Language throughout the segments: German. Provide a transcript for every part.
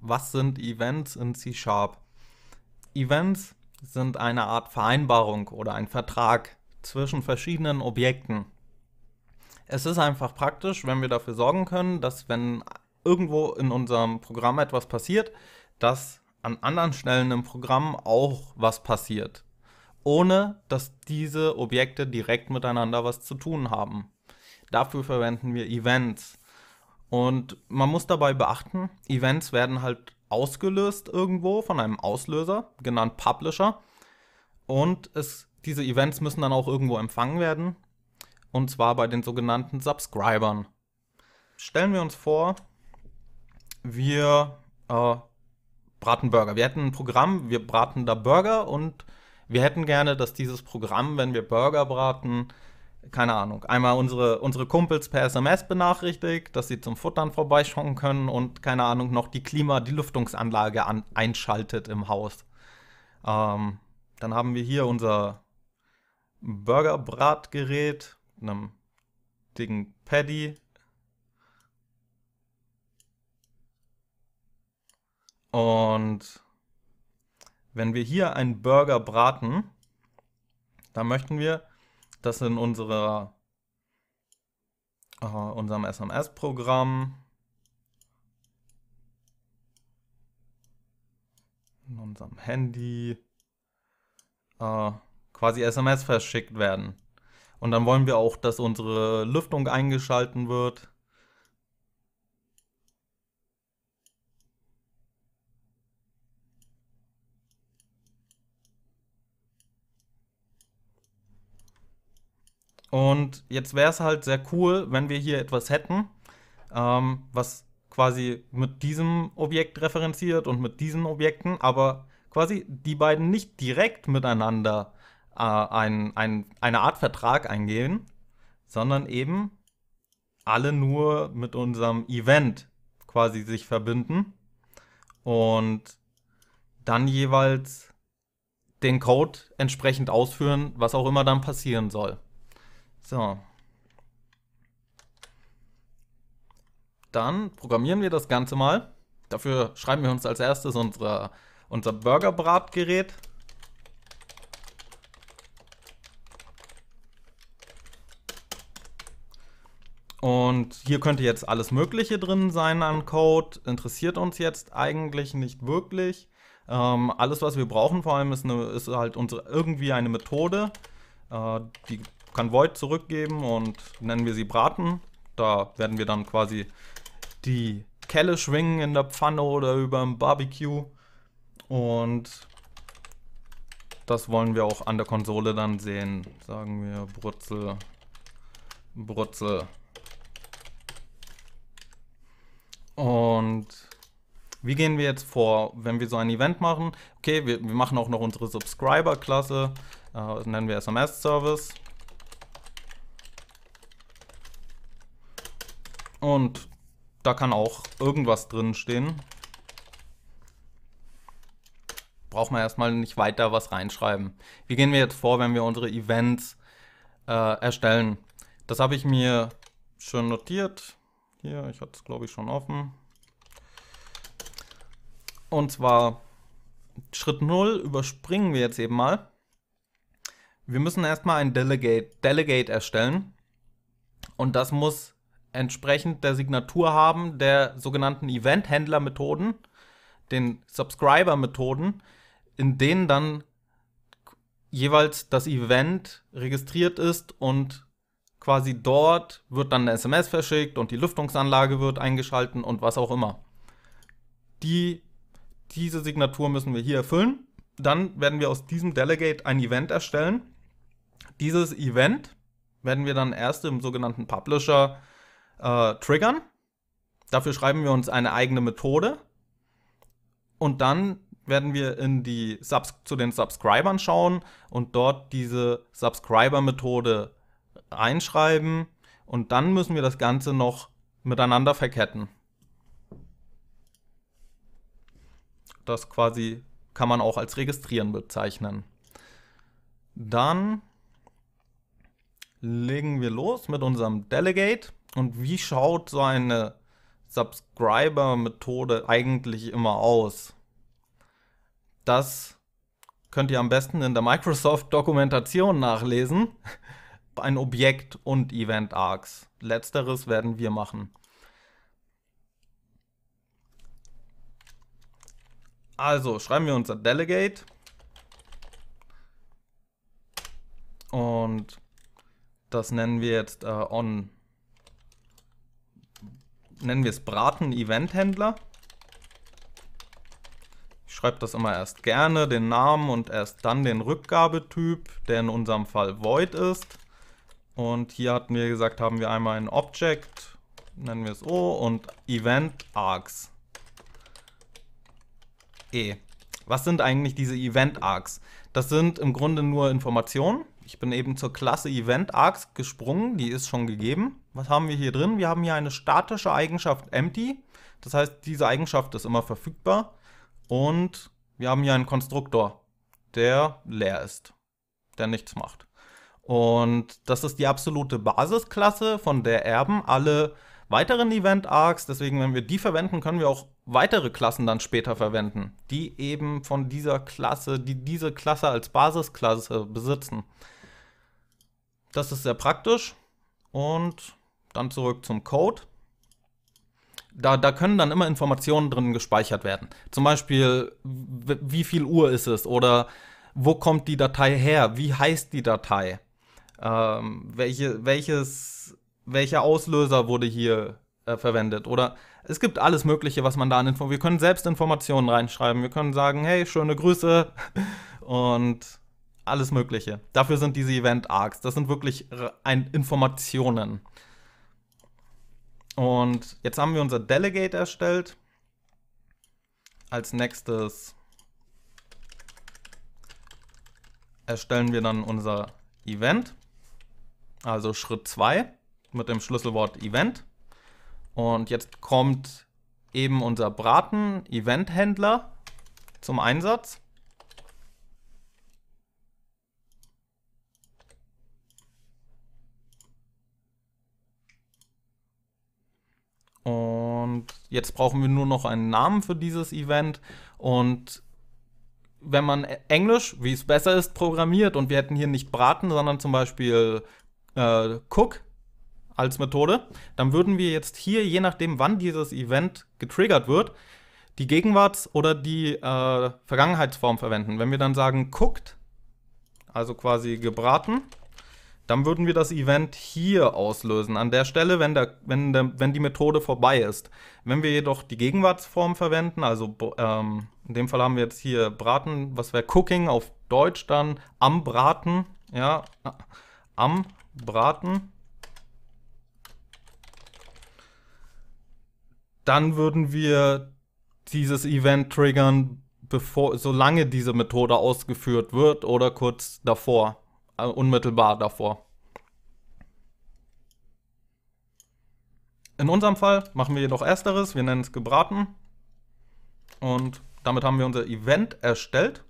was sind Events in C-Sharp? Events sind eine Art Vereinbarung oder ein Vertrag zwischen verschiedenen Objekten. Es ist einfach praktisch, wenn wir dafür sorgen können, dass wenn irgendwo in unserem Programm etwas passiert, dass an anderen Stellen im Programm auch was passiert, ohne dass diese Objekte direkt miteinander was zu tun haben. Dafür verwenden wir Events. Und man muss dabei beachten, Events werden halt ausgelöst irgendwo von einem Auslöser, genannt Publisher. Und es, diese Events müssen dann auch irgendwo empfangen werden. Und zwar bei den sogenannten Subscribern. Stellen wir uns vor, wir äh, braten Burger. Wir hätten ein Programm, wir braten da Burger und wir hätten gerne, dass dieses Programm, wenn wir Burger braten, keine Ahnung, einmal unsere, unsere Kumpels per SMS benachrichtigt, dass sie zum Futtern vorbeischauen können und, keine Ahnung, noch die Klima-, die Lüftungsanlage an, einschaltet im Haus. Ähm, dann haben wir hier unser Burgerbratgerät mit einem dicken Paddy. Und wenn wir hier einen Burger braten, dann möchten wir das in unserer, äh, unserem SMS-Programm. In unserem Handy äh, quasi SMS verschickt werden. Und dann wollen wir auch, dass unsere Lüftung eingeschalten wird. Und jetzt wäre es halt sehr cool, wenn wir hier etwas hätten, ähm, was quasi mit diesem Objekt referenziert und mit diesen Objekten, aber quasi die beiden nicht direkt miteinander äh, ein, ein, eine Art Vertrag eingehen, sondern eben alle nur mit unserem Event quasi sich verbinden und dann jeweils den Code entsprechend ausführen, was auch immer dann passieren soll. So. Dann programmieren wir das Ganze mal. Dafür schreiben wir uns als erstes unsere, unser Burgerbratgerät. Und hier könnte jetzt alles Mögliche drin sein an Code. Interessiert uns jetzt eigentlich nicht wirklich. Ähm, alles, was wir brauchen vor allem, ist, eine, ist halt unsere, irgendwie eine Methode, äh, die kann Void zurückgeben und nennen wir sie Braten. Da werden wir dann quasi die Kelle schwingen in der Pfanne oder über dem Barbecue. Und das wollen wir auch an der Konsole dann sehen. Sagen wir Brutzel, Brutzel. Und wie gehen wir jetzt vor, wenn wir so ein Event machen? Okay, wir, wir machen auch noch unsere Subscriber-Klasse, äh, nennen wir SMS-Service. Und da kann auch irgendwas drin stehen. Braucht man erstmal nicht weiter was reinschreiben. Wie gehen wir jetzt vor, wenn wir unsere Events äh, erstellen? Das habe ich mir schön notiert. Hier, ich hatte es glaube ich schon offen. Und zwar Schritt 0 überspringen wir jetzt eben mal. Wir müssen erstmal ein Delegate, Delegate erstellen. Und das muss entsprechend der Signatur haben der sogenannten Event-Händler-Methoden, den Subscriber-Methoden, in denen dann jeweils das Event registriert ist und quasi dort wird dann eine SMS verschickt und die Lüftungsanlage wird eingeschalten und was auch immer. Die, diese Signatur müssen wir hier erfüllen. Dann werden wir aus diesem Delegate ein Event erstellen. Dieses Event werden wir dann erst im sogenannten Publisher äh, triggern. Dafür schreiben wir uns eine eigene Methode. Und dann werden wir in die Subs zu den Subscribern schauen und dort diese Subscriber-Methode einschreiben. Und dann müssen wir das Ganze noch miteinander verketten. Das quasi kann man auch als registrieren bezeichnen. Dann legen wir los mit unserem Delegate. Und wie schaut so eine Subscriber-Methode eigentlich immer aus? Das könnt ihr am besten in der Microsoft-Dokumentation nachlesen. Ein Objekt und Event Arcs. Letzteres werden wir machen. Also schreiben wir unser Delegate und das nennen wir jetzt äh, on nennen wir es braten Event Händler. Ich schreibe das immer erst gerne, den Namen und erst dann den Rückgabetyp, der in unserem Fall Void ist. Und hier hatten wir gesagt, haben wir einmal ein Object, nennen wir es O, und Event Args. E. Was sind eigentlich diese Event Args? Das sind im Grunde nur Informationen, ich bin eben zur Klasse Event Arcs gesprungen, die ist schon gegeben. Was haben wir hier drin? Wir haben hier eine statische Eigenschaft Empty. Das heißt, diese Eigenschaft ist immer verfügbar. Und wir haben hier einen Konstruktor, der leer ist, der nichts macht. Und das ist die absolute Basisklasse, von der erben alle weiteren Event Arcs. Deswegen, wenn wir die verwenden, können wir auch weitere Klassen dann später verwenden, die eben von dieser Klasse, die diese Klasse als Basisklasse besitzen. Das ist sehr praktisch. Und dann zurück zum Code. Da, da können dann immer Informationen drin gespeichert werden. Zum Beispiel, wie viel Uhr ist es oder wo kommt die Datei her, wie heißt die Datei, ähm, welche, welches, welcher Auslöser wurde hier äh, verwendet oder es gibt alles Mögliche, was man da an Informationen. Wir können selbst Informationen reinschreiben. Wir können sagen, hey, schöne Grüße und alles Mögliche. Dafür sind diese Event-Arcs. Das sind wirklich ein Informationen. Und jetzt haben wir unser Delegate erstellt. Als nächstes erstellen wir dann unser Event. Also Schritt 2 mit dem Schlüsselwort Event. Und jetzt kommt eben unser Braten-Event-Händler zum Einsatz. Jetzt brauchen wir nur noch einen Namen für dieses Event und wenn man Englisch, wie es besser ist, programmiert und wir hätten hier nicht Braten, sondern zum Beispiel äh, Cook als Methode, dann würden wir jetzt hier, je nachdem, wann dieses Event getriggert wird, die Gegenwarts- oder die äh, Vergangenheitsform verwenden. Wenn wir dann sagen cooked, also quasi gebraten, dann würden wir das Event hier auslösen, an der Stelle, wenn, der, wenn, der, wenn die Methode vorbei ist. Wenn wir jedoch die Gegenwartsform verwenden, also ähm, in dem Fall haben wir jetzt hier Braten, was wäre Cooking auf Deutsch dann, am Braten, ja, ah, am Braten, dann würden wir dieses Event triggern, bevor, solange diese Methode ausgeführt wird oder kurz davor. Äh, unmittelbar davor. In unserem Fall machen wir jedoch ersteres, wir nennen es gebraten und damit haben wir unser Event erstellt.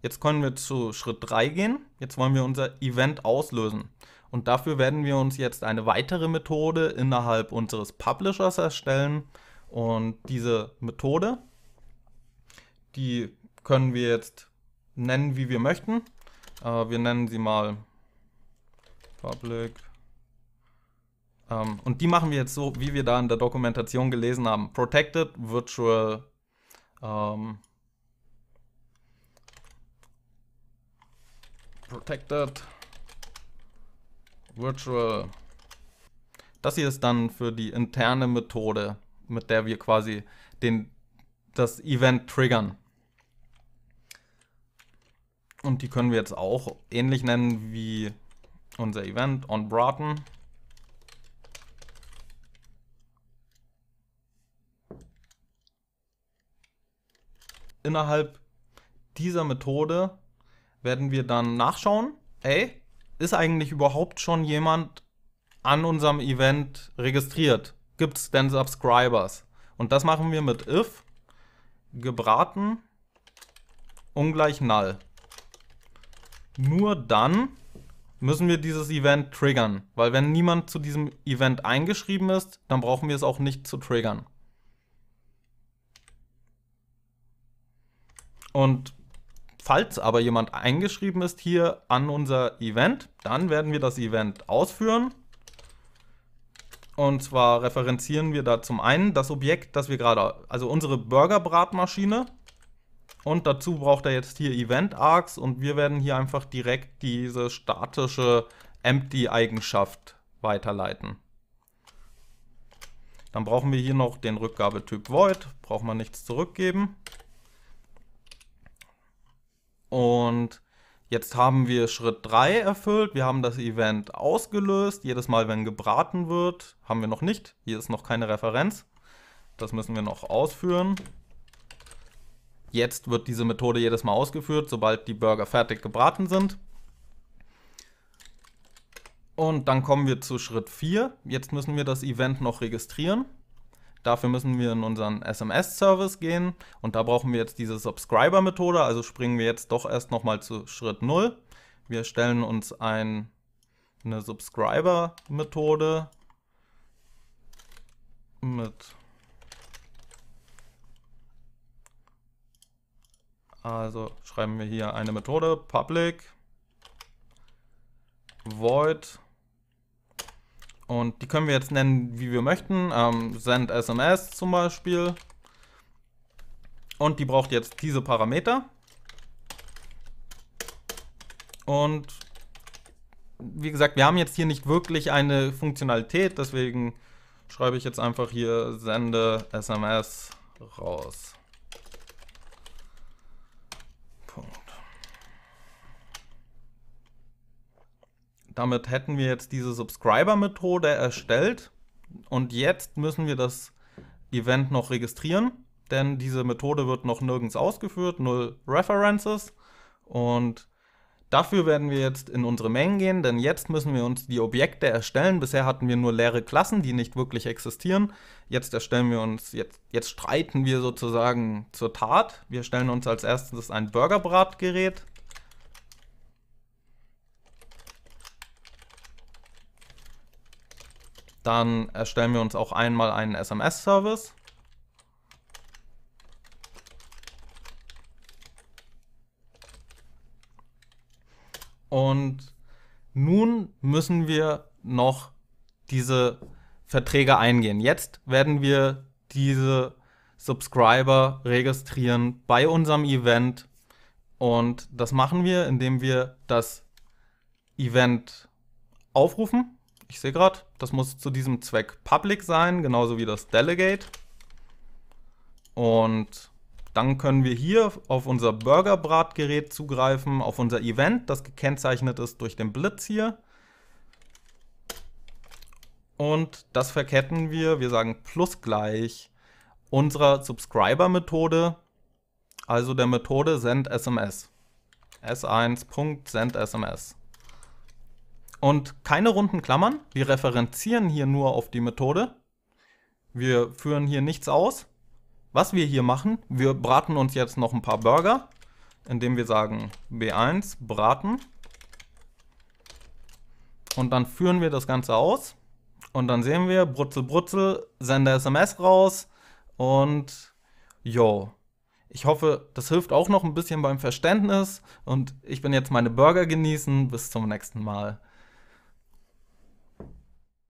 Jetzt können wir zu Schritt 3 gehen. Jetzt wollen wir unser Event auslösen. Und dafür werden wir uns jetzt eine weitere Methode innerhalb unseres Publishers erstellen. Und diese Methode, die können wir jetzt nennen, wie wir möchten. Aber wir nennen sie mal Public. Ähm, und die machen wir jetzt so, wie wir da in der Dokumentation gelesen haben. Protected Virtual. Ähm, Protected Virtual. Das hier ist dann für die interne Methode, mit der wir quasi den, das Event triggern und die können wir jetzt auch ähnlich nennen wie unser Event onBraten. Innerhalb dieser Methode werden wir dann nachschauen, ey, ist eigentlich überhaupt schon jemand an unserem Event registriert? Gibt es denn Subscribers? Und das machen wir mit if gebraten ungleich null. Nur dann müssen wir dieses Event triggern, weil wenn niemand zu diesem Event eingeschrieben ist, dann brauchen wir es auch nicht zu triggern. Und falls aber jemand eingeschrieben ist hier an unser Event, dann werden wir das Event ausführen. Und zwar referenzieren wir da zum einen das Objekt, das wir gerade, also unsere Burgerbratmaschine, und dazu braucht er jetzt hier Event Arcs und wir werden hier einfach direkt diese statische Empty-Eigenschaft weiterleiten. Dann brauchen wir hier noch den Rückgabetyp Void, braucht man nichts zurückgeben. Und jetzt haben wir Schritt 3 erfüllt, wir haben das Event ausgelöst. Jedes Mal, wenn gebraten wird, haben wir noch nicht. Hier ist noch keine Referenz. Das müssen wir noch ausführen. Jetzt wird diese Methode jedes Mal ausgeführt, sobald die Burger fertig gebraten sind. Und dann kommen wir zu Schritt 4. Jetzt müssen wir das Event noch registrieren. Dafür müssen wir in unseren SMS-Service gehen und da brauchen wir jetzt diese Subscriber-Methode, also springen wir jetzt doch erst nochmal zu Schritt 0. Wir stellen uns ein, eine Subscriber-Methode mit Also schreiben wir hier eine Methode public void und die können wir jetzt nennen, wie wir möchten. Ähm, send SMS zum Beispiel. Und die braucht jetzt diese Parameter. Und wie gesagt, wir haben jetzt hier nicht wirklich eine Funktionalität, deswegen schreibe ich jetzt einfach hier sende SMS raus. Damit hätten wir jetzt diese Subscriber-Methode erstellt und jetzt müssen wir das Event noch registrieren, denn diese Methode wird noch nirgends ausgeführt, null References und dafür werden wir jetzt in unsere Mengen gehen, denn jetzt müssen wir uns die Objekte erstellen. Bisher hatten wir nur leere Klassen, die nicht wirklich existieren. Jetzt erstellen wir uns, jetzt, jetzt streiten wir sozusagen zur Tat. Wir stellen uns als erstes ein Burgerbratgerät Dann erstellen wir uns auch einmal einen SMS-Service. Und nun müssen wir noch diese Verträge eingehen. Jetzt werden wir diese Subscriber registrieren bei unserem Event. Und das machen wir, indem wir das Event aufrufen. Ich sehe gerade, das muss zu diesem Zweck public sein, genauso wie das Delegate. Und dann können wir hier auf unser Burgerbratgerät zugreifen, auf unser Event, das gekennzeichnet ist durch den Blitz hier. Und das verketten wir, wir sagen plus gleich unserer Subscriber-Methode, also der Methode sendSMS. S1.sendSMS. Und keine runden Klammern. Wir referenzieren hier nur auf die Methode. Wir führen hier nichts aus. Was wir hier machen, wir braten uns jetzt noch ein paar Burger, indem wir sagen B1 braten. Und dann führen wir das Ganze aus. Und dann sehen wir, Brutzel, Brutzel, sende SMS raus. Und yo. Ich hoffe, das hilft auch noch ein bisschen beim Verständnis. Und ich bin jetzt meine Burger genießen. Bis zum nächsten Mal.